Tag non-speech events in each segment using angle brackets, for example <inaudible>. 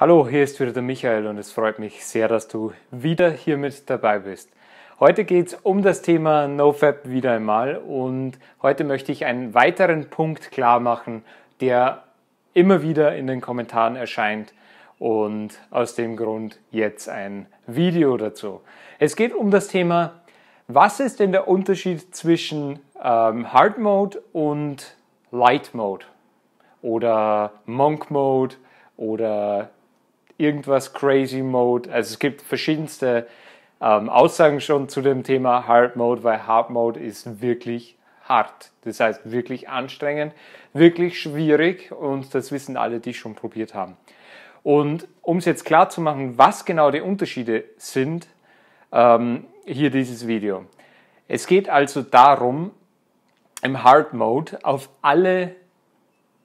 Hallo, hier ist wieder der Michael und es freut mich sehr, dass du wieder hier mit dabei bist. Heute geht es um das Thema NoFab wieder einmal und heute möchte ich einen weiteren Punkt klar machen, der immer wieder in den Kommentaren erscheint und aus dem Grund jetzt ein Video dazu. Es geht um das Thema, was ist denn der Unterschied zwischen ähm, Hard Mode und Light Mode oder Monk Mode oder irgendwas Crazy Mode. Also es gibt verschiedenste ähm, Aussagen schon zu dem Thema Hard Mode, weil Hard Mode ist wirklich hart. Das heißt wirklich anstrengend, wirklich schwierig und das wissen alle, die schon probiert haben. Und um es jetzt klar zu machen, was genau die Unterschiede sind, ähm, hier dieses Video. Es geht also darum, im Hard Mode auf alle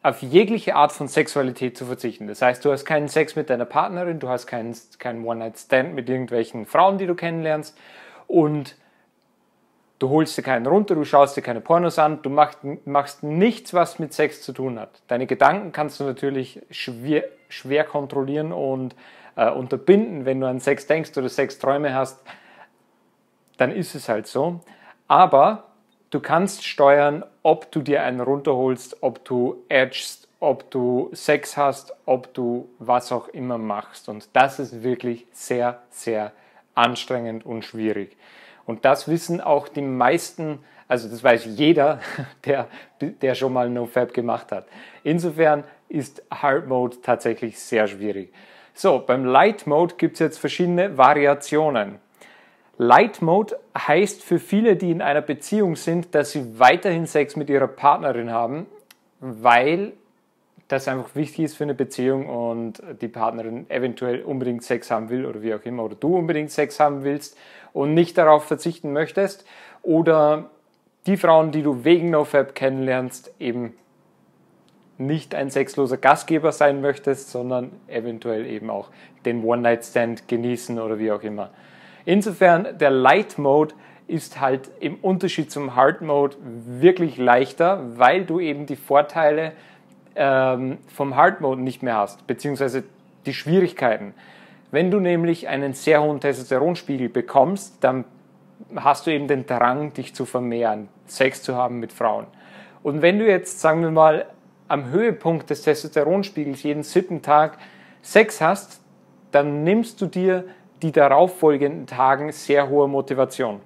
auf jegliche Art von Sexualität zu verzichten. Das heißt, du hast keinen Sex mit deiner Partnerin, du hast keinen, keinen One-Night-Stand mit irgendwelchen Frauen, die du kennenlernst und du holst dir keinen runter, du schaust dir keine Pornos an, du machst, machst nichts, was mit Sex zu tun hat. Deine Gedanken kannst du natürlich schwer, schwer kontrollieren und äh, unterbinden, wenn du an Sex denkst oder Sexträume hast, dann ist es halt so. Aber Du kannst steuern, ob du dir einen runterholst, ob du edgest, ob du Sex hast, ob du was auch immer machst. Und das ist wirklich sehr, sehr anstrengend und schwierig. Und das wissen auch die meisten, also das weiß jeder, <laughs> der, der schon mal NoFab gemacht hat. Insofern ist Hard Mode tatsächlich sehr schwierig. So, beim Light Mode gibt es jetzt verschiedene Variationen. Light Mode heißt für viele, die in einer Beziehung sind, dass sie weiterhin Sex mit ihrer Partnerin haben, weil das einfach wichtig ist für eine Beziehung und die Partnerin eventuell unbedingt Sex haben will oder wie auch immer, oder du unbedingt Sex haben willst und nicht darauf verzichten möchtest. Oder die Frauen, die du wegen NoFab kennenlernst, eben nicht ein sexloser Gastgeber sein möchtest, sondern eventuell eben auch den One-Night-Stand genießen oder wie auch immer. Insofern, der Light Mode ist halt im Unterschied zum Hard Mode wirklich leichter, weil du eben die Vorteile ähm, vom Hard Mode nicht mehr hast, beziehungsweise die Schwierigkeiten. Wenn du nämlich einen sehr hohen Testosteronspiegel bekommst, dann hast du eben den Drang, dich zu vermehren, Sex zu haben mit Frauen. Und wenn du jetzt, sagen wir mal, am Höhepunkt des Testosteronspiegels jeden siebten Tag Sex hast, dann nimmst du dir die darauffolgenden Tagen sehr hohe Motivation.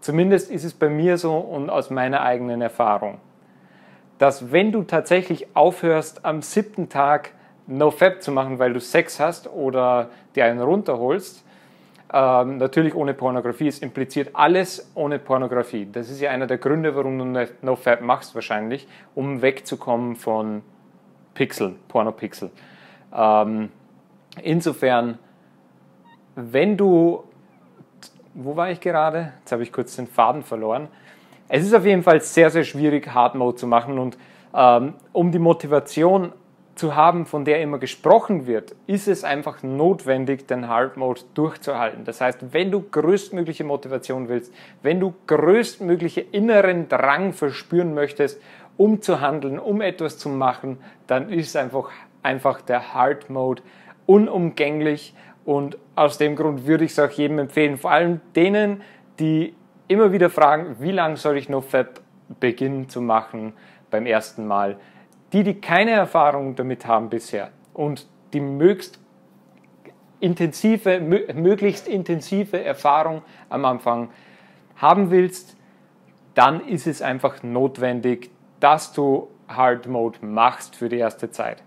Zumindest ist es bei mir so und aus meiner eigenen Erfahrung, dass wenn du tatsächlich aufhörst, am siebten Tag NoFap zu machen, weil du Sex hast oder dir einen runterholst, ähm, natürlich ohne Pornografie, es impliziert alles ohne Pornografie. Das ist ja einer der Gründe, warum du ne-, NoFap machst wahrscheinlich, um wegzukommen von Pixeln, Pornopixel. Ähm, insofern wenn du, wo war ich gerade? Jetzt habe ich kurz den Faden verloren. Es ist auf jeden Fall sehr, sehr schwierig, Hard Mode zu machen und ähm, um die Motivation zu haben, von der immer gesprochen wird, ist es einfach notwendig, den Hard Mode durchzuhalten. Das heißt, wenn du größtmögliche Motivation willst, wenn du größtmögliche inneren Drang verspüren möchtest, um zu handeln, um etwas zu machen, dann ist einfach, einfach der Hard Mode unumgänglich. Und aus dem Grund würde ich es auch jedem empfehlen, vor allem denen, die immer wieder fragen, wie lange soll ich NoFap beginnen zu machen beim ersten Mal. Die, die keine Erfahrung damit haben bisher und die möglichst intensive, möglichst intensive Erfahrung am Anfang haben willst, dann ist es einfach notwendig, dass du Hard Mode machst für die erste Zeit.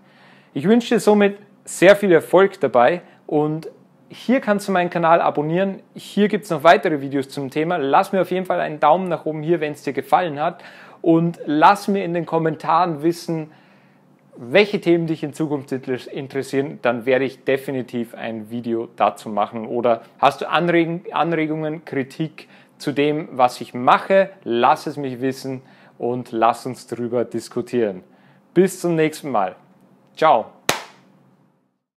Ich wünsche dir somit sehr viel Erfolg dabei. Und hier kannst du meinen Kanal abonnieren. Hier gibt es noch weitere Videos zum Thema. Lass mir auf jeden Fall einen Daumen nach oben hier, wenn es dir gefallen hat. Und lass mir in den Kommentaren wissen, welche Themen dich in Zukunft interessieren, dann werde ich definitiv ein Video dazu machen. Oder hast du Anregungen, Kritik zu dem, was ich mache? Lass es mich wissen und lass uns darüber diskutieren. Bis zum nächsten Mal. Ciao.